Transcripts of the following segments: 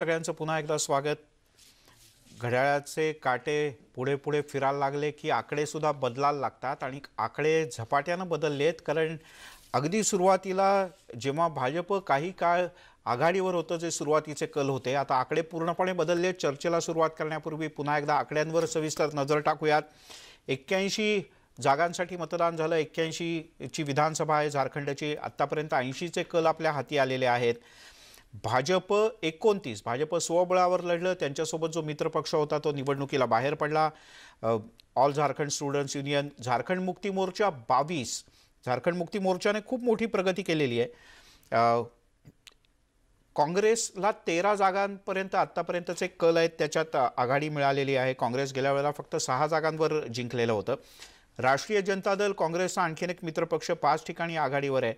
सगळ्यांचं पुन्हा एकदा स्वागत घड्याळाचे काटे पुढे पुढे फिरायला लागले की आकडेसुद्धा बदलायला लागतात आणि आकडे झपाट्यानं बदललेत कारण अगदी सुरुवातीला जेव्हा भाजप काही काळ आघाडीवर होतं जे सुरुवातीचे कल होते आता आकडे पूर्णपणे बदलले चर्चेला सुरुवात करण्यापूर्वी पुन्हा एकदा आकड्यांवर सविस्तर नजर टाकूयात एक्क्याऐंशी जागांसाठी मतदान झालं एक्क्याऐंशीची विधानसभा आहे झारखंडची आत्तापर्यंत ऐंशीचे कल आपल्या हाती आलेले आहेत भाजप एकोणतीस भाजप स्वबळावर लढलं त्यांच्यासोबत जो मित्रपक्ष होता तो निवडणुकीला बाहेर पडला all Jharkhand students union Jharkhand Mukti Morcha बावीस झारखंड मुक्ती मोर्चाने खूप मोठी प्रगती केलेली आहे काँग्रेसला तेरा जागांपर्यंत आत्तापर्यंतचे कल आहेत त्याच्यात आघाडी मिळालेली आहे काँग्रेस गेल्या वेळेला फक्त सहा जागांवर जिंकलेलं होतं राष्ट्रीय जनता दल काँग्रेसचा आणखीन एक मित्रपक्ष पाच ठिकाणी आघाडीवर आहे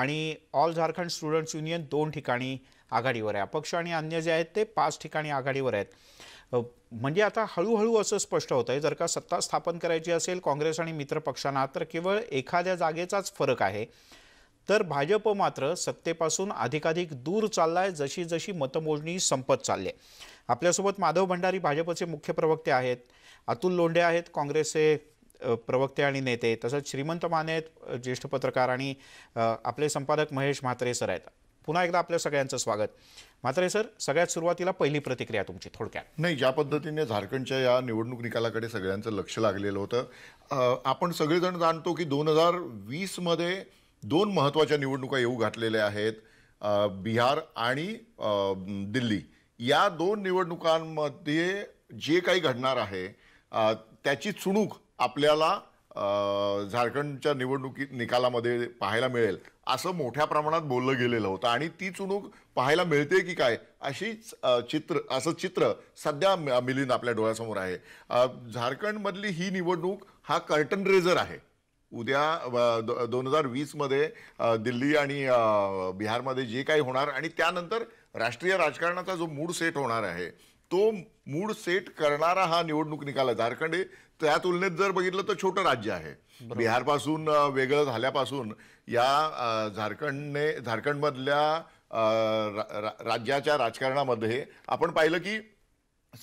आणि ऑल झारखंड स्टुडंट्स युनियन दोन ठिकाणी आघाडीवर आहे अपक्ष आणि अन्य जे आहेत ते पाच ठिकाणी आघाडीवर आहेत म्हणजे आता हळूहळू असं स्पष्ट होतं आहे जर का सत्ता स्थापन करायची असेल काँग्रेस आणि मित्रपक्षांना तर केवळ एखाद्या जागेचाच फरक आहे तर भाजप मात्र सत्तेपासून अधिकाधिक दूर चालला आहे जशी जशी मतमोजणी संपत चालली आहे आपल्यासोबत माधव भंडारी भाजपचे मुख्य प्रवक्ते आहेत अतुल लोंढे आहेत काँग्रेसचे प्रवक्ते आणि नेते तसंच श्रीमंत माने आहेत ज्येष्ठ पत्रकार आणि आपले संपादक महेश म्हात्रे सर आहेत पुन्हा एकदा आपल्या सगळ्यांचं स्वागत मात्र सर सगळ्यात सुरुवातीला पहिली प्रतिक्रिया तुमची थोडक्यात नाही ज्या पद्धतीने झारखंडच्या या निवडणूक निकालाकडे सगळ्यांचं लक्ष लागलेलं होतं आपण सगळेजण जाणतो की दोन हजार वीसमध्ये दोन महत्त्वाच्या निवडणुका येऊ घातलेल्या आहेत बिहार आणि दिल्ली या दोन निवडणुकांमध्ये जे काही घडणार आहे त्याची चुणूक आपल्याला झारखंडच्या निवडणुकीत निकालामध्ये पाहायला मिळेल असं मोठ्या प्रमाणात बोललं गेलेलं होतं आणि ती चुणूक पाहायला मिळते की काय अशी चित्र असं चित्र सध्या मिलिंद आपल्या डोळ्यासमोर आहे झारखंडमधली ही निवडणूक हा कर्टन रेझर आहे उद्या दोन हजार वीसमध्ये दिल्ली आणि बिहारमध्ये जे काही होणार आणि त्यानंतर राष्ट्रीय राजकारणाचा जो मूड सेट होणार आहे तो मूड सेट करणारा हा निवडणूक निकाल आहे झारखंड हे त्या तुलनेत जर बघितलं तर छोटं राज्य आहे बिहारपासून वेगळं झाल्यापासून या झारखंडने झारखंडमधल्या राज्याच्या राजकारणामध्ये आपण पाहिलं की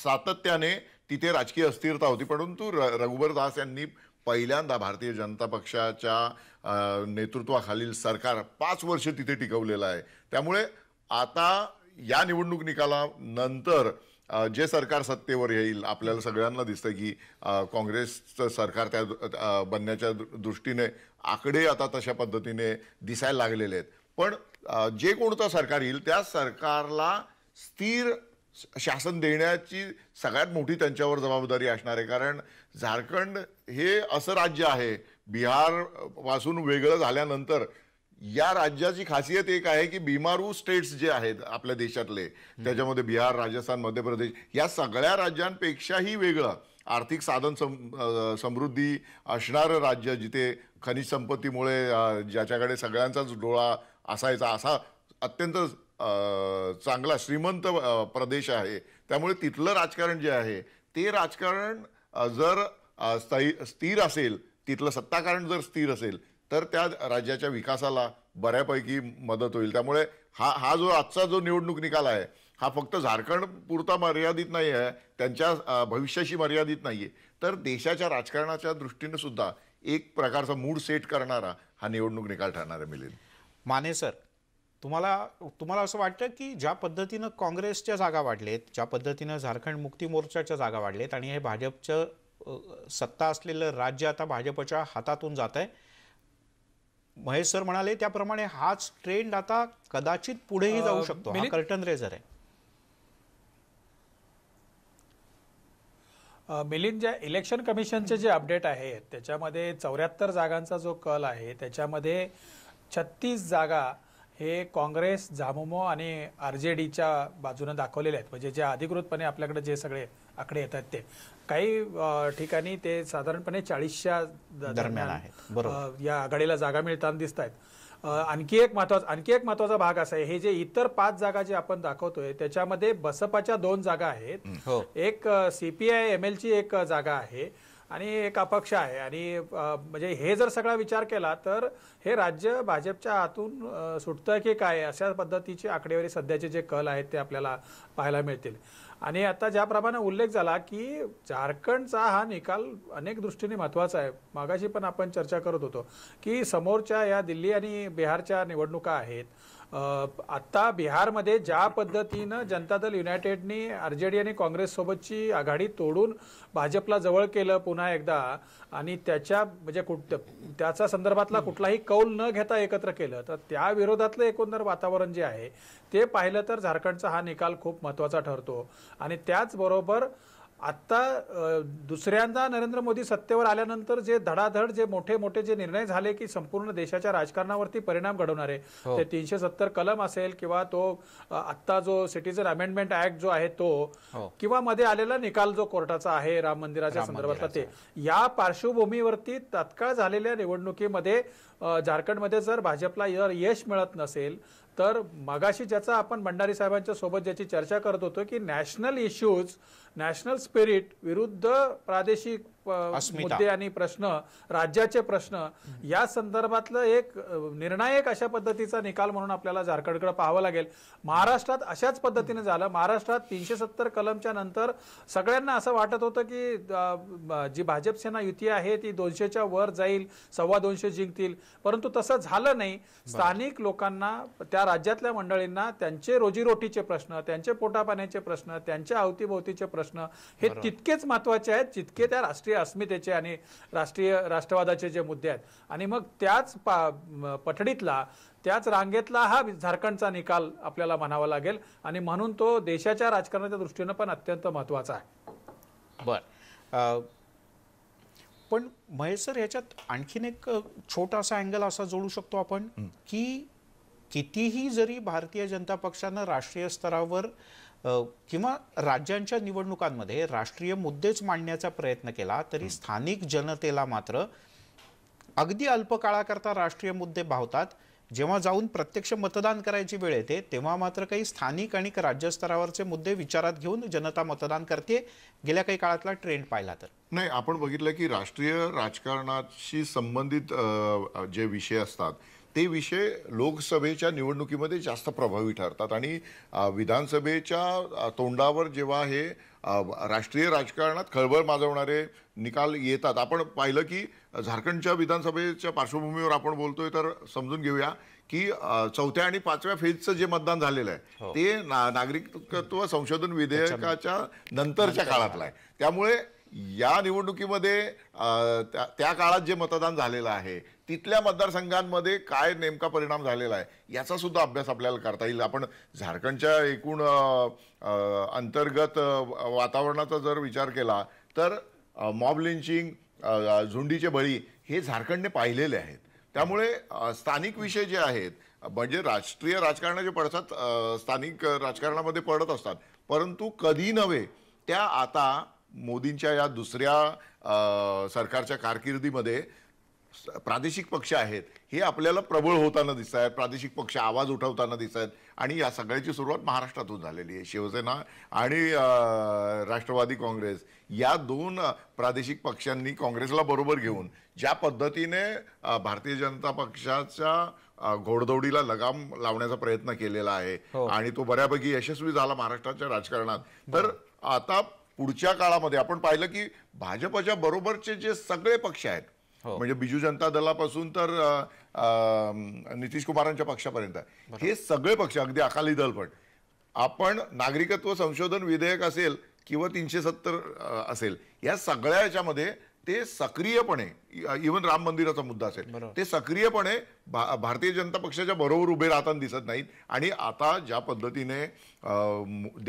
सातत्याने तिथे राजकीय अस्थिरता होती परंतु र रघुबर दास यांनी पहिल्यांदा भारतीय जनता पक्षाच्या नेतृत्वाखालील सरकार पाच वर्ष तिथे टिकवलेलं आहे त्यामुळे आता या निवडणूक निकालानंतर जे सरकार सत्तेवर येईल आपल्याला सगळ्यांना दिसतं की काँग्रेसचं सरकार त्या बनण्याच्या दृष्टीने आकडे आता तशा पद्धतीने दिसायला लागलेले आहेत पण जे कोणतं सरकार येईल त्या सरकारला स्थिर शासन देण्याची सगळ्यात मोठी त्यांच्यावर जबाबदारी असणार आहे कारण झारखंड हे असं राज्य आहे बिहारपासून वेगळं झाल्यानंतर या राज्याची खासियत एक आहे की बिमारू स्टेट्स जे आहेत आपल्या देशातले त्याच्यामध्ये बिहार राजस्थान मध्य प्रदेश या सगळ्या राज्यांपेक्षाही वेगळं आर्थिक साधन सम समृद्धी असणारं राज्य जिथे खनिज संपत्तीमुळे ज्याच्याकडे सगळ्यांचाच डोळा असायचा असा अत्यंत चांगला श्रीमंत प्रदेश आहे त्यामुळे तिथलं राजकारण जे आहे ते राजकारण जर स्थिर असेल तिथलं सत्ताकारण जर स्थिर असेल तर त्या राज्याच्या विकासाला बऱ्यापैकी मदत होईल त्यामुळे हा हा जो आजचा जो निवडणूक निकाल आहे हा फक्त झारखंड पुरता मर्यादित नाही आहे त्यांच्या भविष्याशी मर्यादित नाही आहे तर देशाच्या राजकारणाच्या दृष्टीनं सुद्धा एक प्रकारचा मूड सेट करणारा हा निवडणूक निकाल ठरणार आहे मिलिंद माने सर तुम्हाला तुम्हाला असं वाटतं की ज्या पद्धतीनं काँग्रेसच्या जागा वाढलेत ज्या पद्धतीनं झारखंड मुक्ती मोर्चाच्या जागा वाढलेत आणि हे भाजपचं सत्ता असलेलं राज्य आता भाजपच्या हातातून जात आहे महेश सर म्हणाले त्याप्रमाणे हाच ट्रेंड आता कदाचित पुढेही जाऊ शकतो कर्टन रेझर आहे मिलिंद ज्या इलेक्शन कमिशनचे जे अपडेट आहेत त्याच्यामध्ये चौऱ्याहत्तर जागांचा जो कल आहे त्याच्यामध्ये छत्तीस जागा हे काँग्रेस झामुमो आणि आर जे डीच्या बाजूनं दाखवलेले आहेत म्हणजे जे अधिकृतपणे आपल्याकडे जे सगळे आकडे येतात ते काही ठिकाणी ते साधारणपणे चाळीसच्या दरम्यान आहेत या आघाडीला जागा मिळताना दिसत आहेत आणखी एक महत्वाचा आणखी एक महत्वाचा भाग असा आहे हे जे इतर पाच जागा जे आपण दाखवतोय त्याच्यामध्ये बसपाच्या दोन जागा आहेत हो. एक सीपीआय एम ची एक जागा आहे आणि एक अपक्ष आहे आणि म्हणजे हे जर सगळा विचार केला तर हे राज्य भाजपच्या हातून सुटतं की काय अशा पद्धतीची आकडेवारी सध्याचे जे कल आहेत ते आपल्याला पाहायला मिळतील आणि आता ज्याप्रमाणे उल्लेख झाला की झारखंडचा हा निकाल अनेक दृष्टीने महत्त्वाचा आहे मागाशी पण आपण चर्चा करत होतो की समोरच्या या दिल्ली आणि बिहारच्या निवडणुका आहेत आत्ता बिहारमध्ये ज्या पद्धतीनं जनता दल युनायटेडनी आर जे डी आणि काँग्रेससोबतची आघाडी तोडून भाजपला जवळ केलं पुन्हा एकदा आणि त्याच्या म्हणजे कुठ त्याचा संदर्भातला कुठलाही कौल न घेता एकत्र केलं तर त्या विरोधातलं एकंदर वातावरण जे आहे ते पाहिलं तर झारखंडचा हा निकाल खूप महत्त्वाचा ठरतो आणि त्याचबरोबर आत्ता दुसऱ्यांदा नरेंद्र मोदी सत्तेवर आल्यानंतर जे धडाधड जे मोठे मोठे जे निर्णय झाले की संपूर्ण देशाच्या राजकारणावरती परिणाम घडवणारे हो. ते तीनशे सत्तर कलम असेल किंवा तो आत्ता जो सिटीजन अमेंडमेंट ऍक्ट जो आहे तो हो. किंवा मध्ये आलेला निकाल जो कोर्टाचा आहे राम मंदिराच्या संदर्भातला ते या पार्श्वभूमीवरती तात्काळ झालेल्या निवडणुकीमध्ये झारखंडमध्ये जर भाजपला यश मिळत नसेल तर मगाशी ज्याचा आपण भंडारी साहेबांच्या सोबत ज्याची चर्चा करत होतो की नॅशनल इश्यूज नॅशनल स्पिरिट विरुद्ध प्रादेशिक मुद्दे आणि प्रश्न राज्याचे प्रश्न या संदर्भातलं एक निर्णायक अशा पद्धतीचा निकाल म्हणून आपल्याला झारखंडकडे पाहावं लागेल महाराष्ट्रात अशाच पद्धतीने झालं महाराष्ट्रात तीनशे सत्तर कलमच्या नंतर सगळ्यांना असं वाटत होतं की जी भाजप सेना युती आहे ती दोनशेच्या वर जाईल सव्वा दोनशे जिंकतील परंतु तसं झालं नाही स्थानिक लोकांना त्या राज्यातल्या मंडळींना त्यांचे रोजीरोटीचे प्रश्न त्यांचे पोटापाण्याचे प्रश्न त्यांच्या अवतीभोवतीचे प्रश्न हे तितकेच महत्वाचे आहेत जितके त्या राष्ट्रीय अस्मितेचे आणि राष्ट्रीय राष्ट्रवादाचे जे मुद्दे आहेत आणि मग त्याच पा पठडीतला त्याच रांगेतला हा झारखंडचा निकाल आपल्याला म्हणावा लागेल आणि म्हणून तो देशाच्या राजकारणाच्या दृष्टीनं पण अत्यंत महत्वाचा आहे बर पण महेश सर ह्याच्यात आणखीन एक छोटासा अँगल असा जोडू शकतो आपण की कितीही जरी भारतीय जनता पक्षानं राष्ट्रीय स्तरावर किंवा राज्यांच्या निवडणुकांमध्ये राष्ट्रीय मुद्देच मांडण्याचा प्रयत्न केला तरी स्थानिक जनतेला मात्र अगदी अल्पकाळाकरता राष्ट्रीय मुद्दे भावतात जेव्हा जाऊन प्रत्यक्ष मतदान करायची वेळ येते तेव्हा मात्र काही स्थानिक आणि राज्यस्तरावरचे मुद्दे विचारात घेऊन जनता मतदान करते गेल्या काही काळातला ट्रेंड पाहिला तर नाही आपण बघितलं की राष्ट्रीय राजकारणाशी संबंधित जे विषय असतात ते विषय लोकसभेच्या निवडणुकीमध्ये जास्त प्रभावी ठरतात आणि विधानसभेच्या तोंडावर जेव्हा हे राष्ट्रीय राजकारणात खळबळ माजवणारे निकाल येतात आपण पाहिलं की झारखंडच्या विधानसभेच्या पार्श्वभूमीवर आपण बोलतोय तर समजून घेऊया की चौथ्या आणि पाचव्या फेजचं जे मतदान झालेलं आहे हो. ते नागरिकत्व संशोधन विधेयकाच्या नंतरच्या काळातलं आहे त्यामुळे या निवडणुकीमध्ये त्या त्या काळात जे मतदान झालेलं आहे तिथल्या मतदारसंघांमध्ये काय नेमका परिणाम झालेला आहे याचा सुद्धा अभ्यास आपल्याला करता येईल आपण झारखंडच्या एकूण अंतर्गत वातावरणाचा जर विचार केला तर मॉब लिंचिंग झुंडीचे बळी हे झारखंडने पाहिलेले आहेत त्यामुळे स्थानिक विषय जे आहेत म्हणजे राष्ट्रीय राजकारणाचे पडतात स्थानिक राजकारणामध्ये पडत असतात परंतु कधी नव्हे त्या आता मोदींच्या या दुसऱ्या सरकारच्या कारकिर्दीमध्ये प्रादेशिक पक्ष आहेत हे आपल्याला प्रबळ होताना दिसत आहेत प्रादेशिक पक्ष आवाज उठवताना दिसत आहेत आणि या सगळ्याची सुरुवात महाराष्ट्रातून झालेली आहे शिवसेना आणि राष्ट्रवादी काँग्रेस या दोन प्रादेशिक पक्षांनी काँग्रेसला बरोबर घेऊन ज्या पद्धतीने भारतीय जनता पक्षाच्या घोडदौडीला लगाम लावण्याचा प्रयत्न केलेला आहे हो. आणि तो बऱ्यापैकी यशस्वी झाला महाराष्ट्राच्या राजकारणात तर आता पुढच्या काळामध्ये आपण पाहिलं की भाजपच्या बरोबरचे जे सगळे पक्ष आहेत हो. म्हणजे बिजू जनता दलापासून तर नितीश कुमारांच्या पक्षापर्यंत हे सगळे पक्ष अगदी अकाली दल पण आपण नागरिकत्व संशोधन विधेयक असेल किंवा तीनशे सत्तर असेल या सगळ्या याच्यामध्ये ते सक्रियपणे इव्हन राम मंदिराचा मुद्दा असेल ते सक्रियपणे भा भारतीय जनता पक्षाच्या बरोबर उभे राहताना दिसत नाहीत आणि आता ज्या पद्धतीने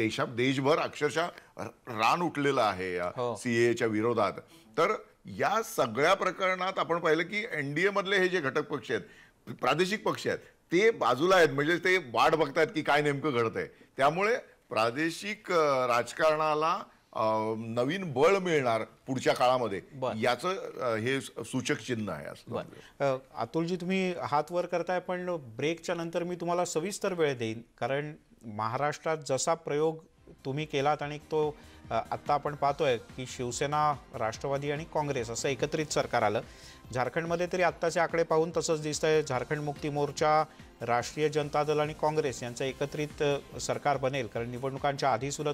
देशा देशभर अक्षरशः रान उठलेलं आहे हो. सीए च्या विरोधात तर या सगळ्या प्रकरणात आपण पाहिलं की एन मधले हे जे घटक पक्ष आहेत प्रादेशिक पक्ष आहेत ते बाजूला आहेत म्हणजे ते वाट बघतायत की काय नेमकं घडतंय त्यामुळे प्रादेशिक राजकारणाला नवीन बळ मिळणार पुढच्या काळामध्ये याचं हे सूचक चिन्ह आहे असं अतुलजी तुम्ही हात वर करताय पण ब्रेकच्या नंतर मी तुम्हाला सविस्तर वेळ देईन कारण महाराष्ट्रात जसा प्रयोग तुम्ही केलात आणि तो आत्ता आपण पाहतोय की शिवसेना राष्ट्रवादी आणि काँग्रेस असं एकत्रित सरकार आलं झारखंडमध्ये तरी आत्ताचे आकडे पाहून तसंच दिसतंय झारखंड मुक्ती मोर्चा राष्ट्रीय जनता दल आणि काँग्रेस यांचं एकत्रित सरकार बनेल कारण निवडणुकांच्या आधीसुद्धा